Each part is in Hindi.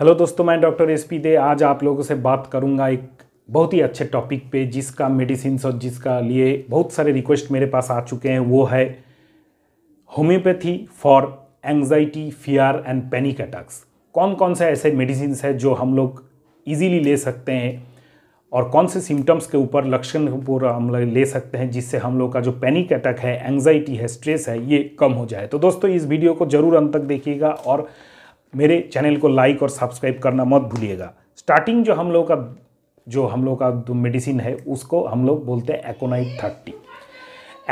हेलो दोस्तों मैं डॉक्टर एस पी दे आज आप लोगों से बात करूंगा एक बहुत ही अच्छे टॉपिक पे जिसका मेडिसिन और जिसका लिए बहुत सारे रिक्वेस्ट मेरे पास आ चुके हैं वो है homeopathy for anxiety fear and panic attacks कौन कौन से ऐसे मेडिसिन है जो हम लोग इजीली ले सकते हैं और कौन से सिम्टम्स के ऊपर लक्षण पूरा हम लोग ले सकते हैं जिससे हम लोग का जो पैनिक अटैक है एंग्जाइटी है स्ट्रेस है ये कम हो जाए तो दोस्तों इस वीडियो को ज़रूर अंत तक देखिएगा और मेरे चैनल को लाइक और सब्सक्राइब करना मत भूलिएगा स्टार्टिंग जो हम लोग का जो हम लोग का जो मेडिसिन है उसको हम लोग बोलते हैं एकोनाइट थर्टी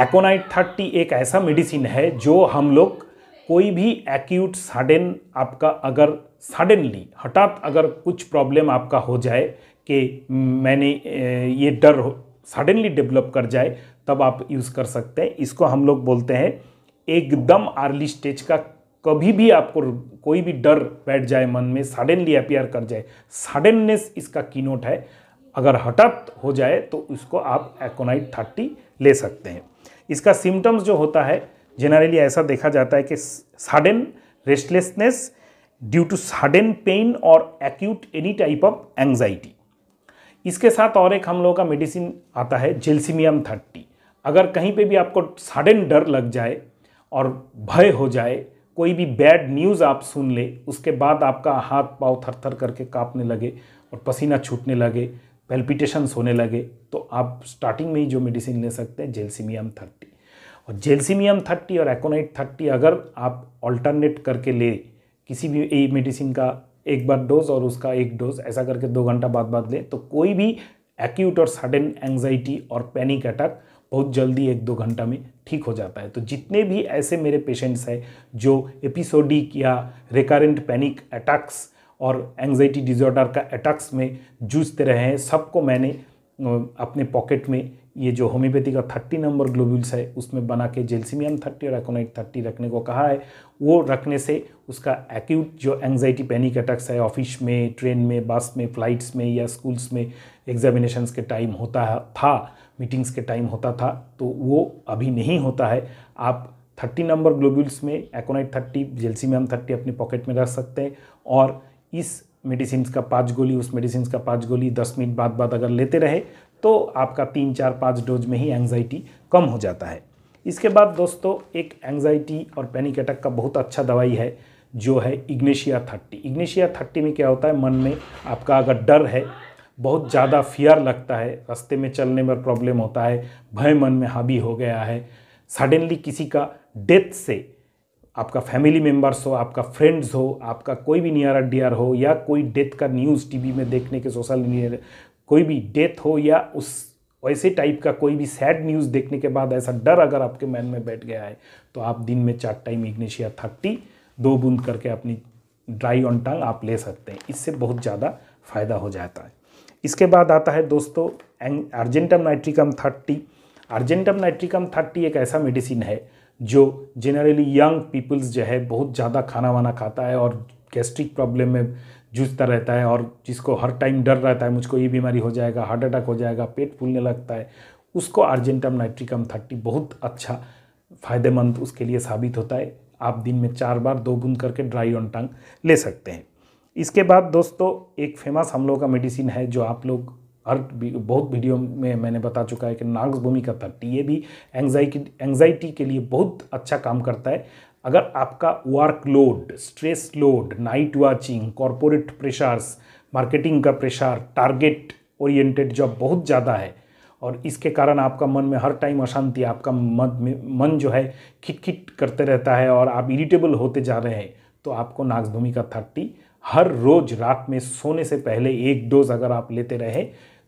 एकोनाइट थर्टी एक ऐसा मेडिसिन है जो हम लोग कोई भी एक्यूट सडन आपका अगर सडनली हठात अगर कुछ प्रॉब्लम आपका हो जाए कि मैंने ये डर सडनली डेवलप कर जाए तब आप यूज़ कर सकते हैं इसको हम लोग बोलते हैं एकदम अर्ली स्टेज का कभी भी आपको कोई भी डर बैठ जाए मन में सडनली अपियर कर जाए सडननेस इसका कीनोट है अगर हठात हो जाए तो इसको आप एकोनाइट थर्टी ले सकते हैं इसका सिम्टम्स जो होता है जनरली ऐसा देखा जाता है कि sudden restlessness due to sudden pain और acute any type of anxiety इसके साथ और एक हम लोगों का मेडिसिन आता है जेल्सिमियम थर्टी अगर कहीं पे भी आपको सडन डर लग जाए और भय हो जाए कोई भी बैड न्यूज़ आप सुन ले उसके बाद आपका हाथ पाँव थर थर करके काँपने लगे और पसीना छूटने लगे पेल्पिटेशंस होने लगे तो आप स्टार्टिंग में ही जो मेडिसिन ले सकते हैं जेलसीमियम थर्टी और जेल्सीमियम थर्टी और एकोनाइट थर्टी अगर आप ऑल्टरनेट करके ले किसी भी ए मेडिसिन का एक बार डोज और उसका एक डोज ऐसा करके दो घंटा बाद बाद लें तो कोई भी एक्यूट और सडन एंग्जाइटी और पैनिक अटैक बहुत जल्दी एक दो घंटा में ठीक हो जाता है तो जितने भी ऐसे मेरे पेशेंट्स हैं जो एपिसोडिक या रिकारेंट पैनिक अटैक्स और एंगजाइटी डिजॉर्डर का अटैक्स में जूझते रहे हैं सबको मैंने अपने पॉकेट में ये जो होम्योपैथी का थर्टी नंबर ग्लोबुल्स है उसमें बना के जेल्सिमियम थर्टी और एकोनाइट थर्टी रखने को कहा है वो रखने से उसका एक्यूट जो एंग्जाइटी पैनिक अटैक्स है ऑफिस में ट्रेन में बस में फ्लाइट्स में या स्कूल्स में एग्जामिनेशंस के टाइम होता था मीटिंग्स के टाइम होता था तो वो अभी नहीं होता है आप थर्टी नंबर ग्लोब्यूल्स में एकोनाइट थर्टी जेलसी में हम थर्टी अपने पॉकेट में रख सकते हैं और इस मेडिसिन का पाँच गोली उस मेडिसिन का पाँच गोली दस मिनट बाद बाद अगर लेते रहे तो आपका तीन चार पाँच डोज में ही एंग्जाइटी कम हो जाता है इसके बाद दोस्तों एक एंगजाइटी और पैनिक अटैक का बहुत अच्छा दवाई है जो है इग्नेशिया थर्टी इग्नेशिया थर्टी में क्या होता है मन में आपका अगर डर है बहुत ज़्यादा फियर लगता है रास्ते में चलने में प्रॉब्लम होता है भय मन में हावी हो गया है सडनली किसी का डेथ से आपका फैमिली मेम्बर्स हो आपका फ्रेंड्स हो आपका कोई भी नियर डियर हो या कोई डेथ का न्यूज़ टीवी में देखने के सोशल मीडिया कोई भी डेथ हो या उस वैसे टाइप का कोई भी सैड न्यूज़ देखने के बाद ऐसा डर अगर आपके मन में बैठ गया है तो आप दिन में चार टाइम इग्निशिया थर्टी दो बूंद करके अपनी ड्राई ऑन टंग आप ले सकते हैं इससे बहुत ज़्यादा फ़ायदा हो जाता है इसके बाद आता है दोस्तों argentum nitricum thirty argentum nitricum thirty एक ऐसा मेडिसिन है जो जनरली यंग पीपल्स जो है बहुत ज़्यादा खाना वाना खाता है और गैस्ट्रिक प्रॉब्लम में जूझता रहता है और जिसको हर टाइम डर रहता है मुझको ये बीमारी हो जाएगा हार्ट अटैक हो जाएगा पेट फूलने लगता है उसको अर्जेंटम नाइट्रिकम थर्टी बहुत अच्छा फ़ायदेमंद उसके लिए साबित होता है आप दिन में चार बार दो बूंद करके ड्राई ऑन टंग ले सकते हैं इसके बाद दोस्तों एक फेमस हम लोग का मेडिसिन है जो आप लोग हर बहुत वीडियो में मैंने बता चुका है कि नाग्स भूमि का तट्टी ये भी एंगजाइटी एंग्जाइटी के लिए बहुत अच्छा काम करता है अगर आपका workload stress load night watching corporate pressures marketing का प्रेशर टारगेट ओरिएंटेड जॉब बहुत ज़्यादा है और इसके कारण आपका मन में हर टाइम अशांति आपका मन मन जो है खिटखिट करते रहता है और आप इरिटेबल होते जा रहे हैं तो आपको नागभूमि का थर्टी हर रोज रात में सोने से पहले एक डोज अगर आप लेते रहे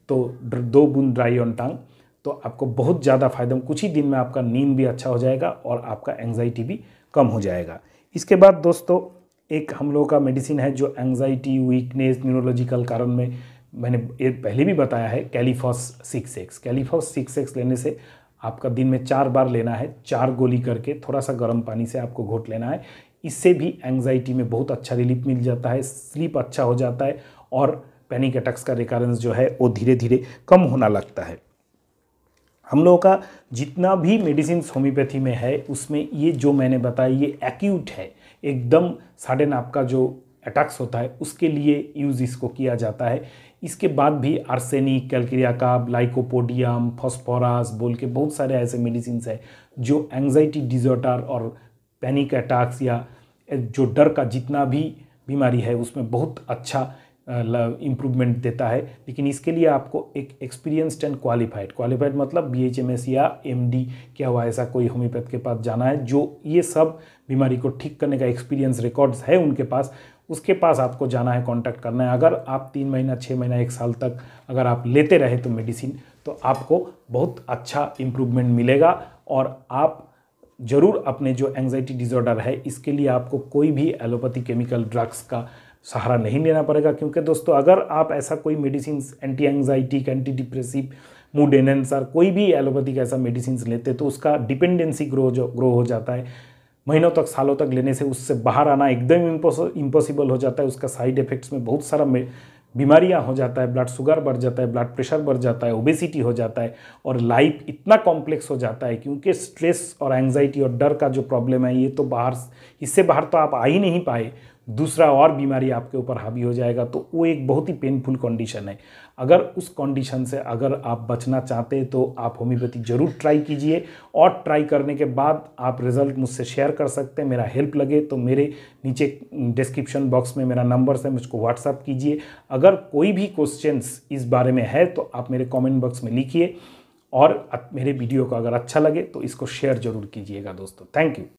तो दो बूंद ड्राई ऑन टांग तो आपको बहुत ज़्यादा फायदा कुछ ही दिन में आपका नींद भी अच्छा हो जाएगा और आपका एंग्जाइटी भी कम हो जाएगा इसके बाद दोस्तों एक हम लोगों का मेडिसिन है जो एंग्जाइटी वीकनेस न्यूरोलॉजिकल कारण में मैंने ये पहले भी बताया है kali phos six X kali phos six X लेने से आपका दिन में चार बार लेना है चार गोली करके थोड़ा सा गर्म पानी से आपको घोट लेना है इससे भी एंग्जाइटी में बहुत अच्छा रिलीफ मिल जाता है स्लीप अच्छा हो जाता है और पैनिक अटैक्स का रिकारेंस जो है वो धीरे धीरे कम होना लगता है हम लोगों का जितना भी मेडिसिन होम्योपैथी में है उसमें ये जो मैंने बताया ये एक्यूट है एकदम साडन आपका जो अटैक्स होता है उसके लिए यूज़ इसको किया जाता है इसके बाद भी आर्सेनिक का लाइकोपोडियम फॉस्फोरास बोल के बहुत सारे ऐसे मेडिसिन है जो एंग्जाइटी डिजॉर्डर और पैनिक अटैक्स या जो डर का जितना भी बीमारी है उसमें बहुत अच्छा इम्प्रूवमेंट देता है लेकिन इसके लिए आपको एक एक्सपीरियंसड एंड क्वालिफाइड क्वालिफाइड मतलब बी एच एम एस या एम डी क्या हुआ ऐसा कोई होम्योपैथ के पास जाना है जो ये सब बीमारी को ठीक करने का एक्सपीरियंस रिकॉर्ड्स है उनके पास उसके पास आपको जाना है कॉन्टैक्ट करना है अगर आप तीन महीना छः महीना एक साल तक अगर आप लेते रहे तो मेडिसिन तो आपको बहुत अच्छा इम्प्रूवमेंट मिलेगा और आप ज़रूर अपने जो एंग्जाइटी डिज़ॉर्डर है इसके लिए आपको कोई भी एलोपैथी केमिकल ड्रग्स का सहारा नहीं लेना पड़ेगा क्योंकि दोस्तों अगर आप ऐसा कोई medicine anti anxiolytic anti depressive mood enhancer कोई भी एलोपैथिक ऐसा मेडिसिन लेते तो उसका डिपेंडेंसी ग्रो जो ग्रो हो जाता है महीनों तक सालों तक लेने से उससे बाहर आना एकदम इम्पॉसिबल हो जाता है उसका साइड इफेक्ट्स में बहुत सारा बीमारियां हो जाता है ब्लड शुगर बढ़ जाता है ब्लड प्रेशर बढ़ जाता है ओबेसिटी हो जाता है और लाइफ इतना कॉम्प्लेक्स हो जाता है क्योंकि स्ट्रेस और एंग्जाइटी और डर का जो प्रॉब्लम है ये तो बाहर इससे बाहर तो आप आ ही नहीं पाए दूसरा और बीमारी आपके ऊपर हावी हो जाएगा तो वो एक बहुत ही पेनफुल कंडीशन है अगर उस कंडीशन से अगर आप बचना चाहते तो आप होम्योपैथी ज़रूर ट्राई कीजिए और ट्राई करने के बाद आप रिज़ल्ट मुझसे शेयर कर सकते हैं मेरा हेल्प लगे तो मेरे नीचे डिस्क्रिप्शन बॉक्स में मेरा नंबर है मुझको व्हाट्सअप कीजिए अगर कोई भी क्वेश्चंस इस बारे में है तो आप मेरे कमेंट बॉक्स में लिखिए और मेरे वीडियो को अगर अच्छा लगे तो इसको शेयर ज़रूर कीजिएगा दोस्तों थैंक यू